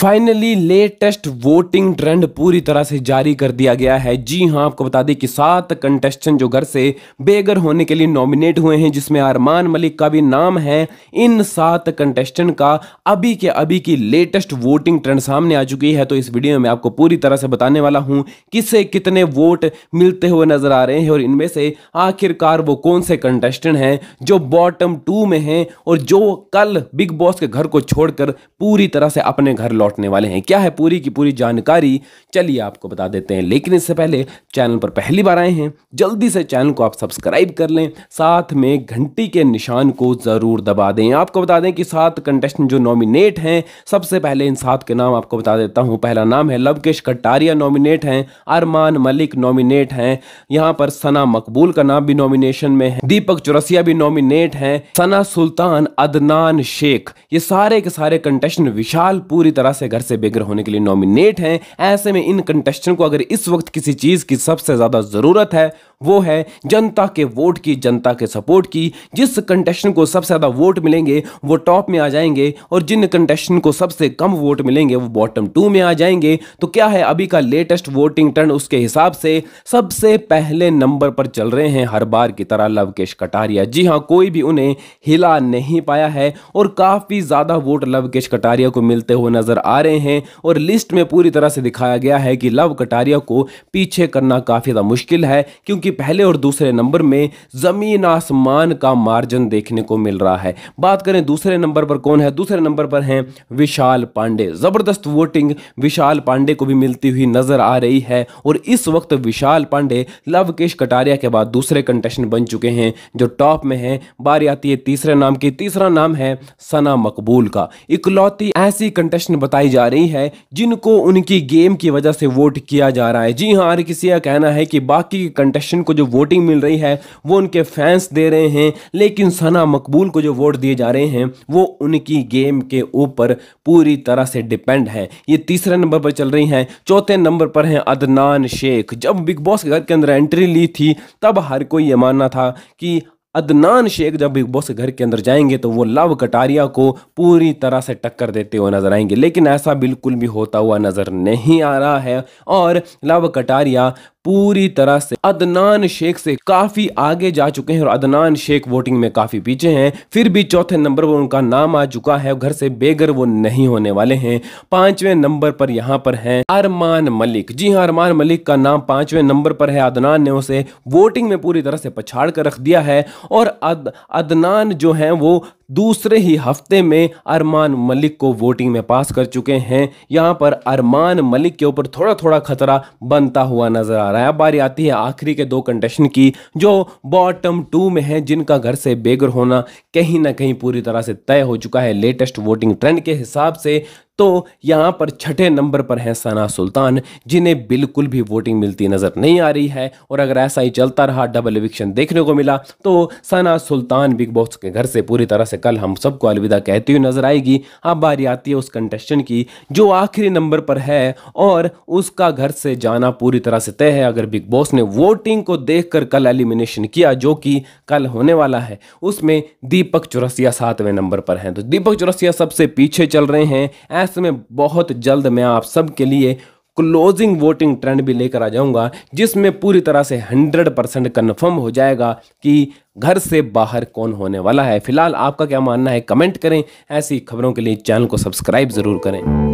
finally latest voting trend पूरी तरह से जारी कर दिया गया है जी हां आपको बता दें कि सात कंटेस्टेंट जो घर से बेघर होने के लिए नॉमिनेट हुए हैं जिसमें अरमान मलिक का भी नाम है इन सात कंटेस्टेंट का अभी के अभी की लेटेस्ट वोटिंग ट्रेंड सामने आ चुकी है तो इस वीडियो में आपको पूरी तरह से बताने वाला हूं किसे कितने वोट मिलते हुए नजर आ रहे हैं और इनमें से आखिरकार वो कौन से कंटेस्टेंट हैं जो बॉटम टू में हैं और जो कल बिग बॉस के घर को छोड़कर पूरी तरह से अपने घर लौट लौटने वाले हैं क्या है पूरी की पूरी जानकारी चलिए आपको बता देते हैं लेकिन इससे पहले चैनल पर पहली बार आए हैं जल्दी से चैनल को आप सब्सक्राइब कर लें साथ में घंटी के निशान को ज़रूर दबा दें आपको बता दें कि सात कंटेस्टेंट जो नॉमिनेट हैं सबसे पहले इन सात के नाम आपको बता देता हूँ पहला नाम है लवकेश कटारिया नॉमिनेट हैं अरमान मलिक नॉमिनेट हैं यहाँ पर सना मकबूल का नाम भी नॉमिनेशन में है दीपक चौरसिया भी नॉमिनेट हैं सना सुल्तान अदनान शेख ये सारे के सारे कंटेस्टेंट विशाल पूरी तरह से घर से बेघर होने के लिए नॉमिनेट हैं ऐसे में इन कंटेस्टेंट को अगर इस वक्त किसी चीज़ की सबसे ज़्यादा ज़रूरत है वो है जनता के वोट की जनता के सपोर्ट की जिस कंटेस्टेंट को सबसे ज़्यादा वोट मिलेंगे वो टॉप में आ जाएंगे और जिन कंटेस्टेंट को सबसे कम वोट मिलेंगे वो बॉटम टू में आ जाएंगे तो क्या है अभी का लेटेस्ट वोटिंग टर्न उसके हिसाब से सबसे पहले नंबर पर चल रहे हैं हर बार की तरह लवकेश कटारिया जी हाँ कोई भी उन्हें हिला नहीं पाया है और काफ़ी ज़्यादा वोट लवकेश कटारिया को मिलते हुए नज़र आ रहे हैं और लिस्ट में पूरी तरह से दिखाया गया है कि लव कटारिया को पीछे करना काफ़ी ज़्यादा मुश्किल है क्योंकि पहले और दूसरे नंबर में ज़मीन आसमान का मार्जिन देखने को मिल रहा है बात करें दूसरे नंबर पर कौन है दूसरे नंबर पर है विशाल पांडे ज़बरदस्त वोटिंग विशाल पांडे को भी मिलती हुई नज़र आ रही है और इस वक्त विशाल पांडे लवकेश कटारिया के बाद दूसरे कंटेस्टेंट बन चुके हैं जो टॉप में है बारी आती है तीसरे नाम की तीसरा नाम है सना मकबूल का इकलौती ऐसी कंटेस्टेंट बताई जा रही है जिनको उनकी गेम की वजह से वोट किया जा रहा है जी हाँ आर किसी का कहना है कि बाकी के कंटेस्टेंट को जो वोटिंग मिल रही है वो उनके फैंस दे रहे हैं लेकिन सना मकबूल को जो वोट दिए जा रहे हैं वो उनकी गेम के ऊपर पूरी तरह से डिपेंड है ये तीसरे नंबर पर चल रही हैं चौथे नंबर पर हैं अदनान शेख जब बिग बॉस के घर के अंदर एंट्री ली थी तब हर कोई ये मानना था कि अदनान शेख जब बिग बॉस के घर के अंदर जाएंगे तो वो लव कटारिया को पूरी तरह से टक्कर देते हुए नजर आएंगे लेकिन ऐसा बिल्कुल भी होता हुआ नजर नहीं आ रहा है और लव कटारिया पूरी तरह से अदनान शेख से काफी आगे जा चुके हैं और अदनान शेख वोटिंग में काफी पीछे हैं फिर भी चौथे नंबर पर उनका नाम आ चुका है घर से बेघर वो नहीं होने वाले हैं पांचवें नंबर पर यहाँ पर है अरमान मलिक जी हाँ अरमान मलिक का नाम पांचवें नंबर पर है अदनान ने उसे वोटिंग में पूरी तरह से पछाड़ कर रख दिया है और अद, अदनान जो है वो दूसरे ही हफ्ते में अरमान मलिक को वोटिंग में पास कर चुके हैं यहाँ पर अरमान मलिक के ऊपर थोड़ा थोड़ा खतरा बनता हुआ नजर आ रहा है अब बारी आती है आखिरी के दो कंडीशन की जो बॉटम टू में हैं जिनका घर से बेघर होना कहीं ना कहीं पूरी तरह से तय हो चुका है लेटेस्ट वोटिंग ट्रेंड के हिसाब से तो यहाँ पर छठे नंबर पर हैं सना सुल्तान जिन्हें बिल्कुल भी वोटिंग मिलती नज़र नहीं आ रही है और अगर ऐसा ही चलता रहा डबल एविक्शन देखने को मिला तो सना सुल्तान बिग बॉस के घर से पूरी तरह से कल हम सबको अलविदा कहती हुई नज़र आएगी अब बारी आती है उस कंटेस्टेंट की जो आखिरी नंबर पर है और उसका घर से जाना पूरी तरह से तय है अगर बिग बॉस ने वोटिंग को देख कल एलिमिनेशन किया जो कि कल होने वाला है उसमें दीपक चौरसिया सातवें नंबर पर हैं तो दीपक चौरसिया सबसे पीछे चल रहे हैं ऐसे में बहुत जल्द मैं आप सबके लिए क्लोजिंग वोटिंग ट्रेंड भी लेकर आ जाऊंगा जिसमें पूरी तरह से 100 परसेंट कन्फर्म हो जाएगा कि घर से बाहर कौन होने वाला है फिलहाल आपका क्या मानना है कमेंट करें ऐसी खबरों के लिए चैनल को सब्सक्राइब ज़रूर करें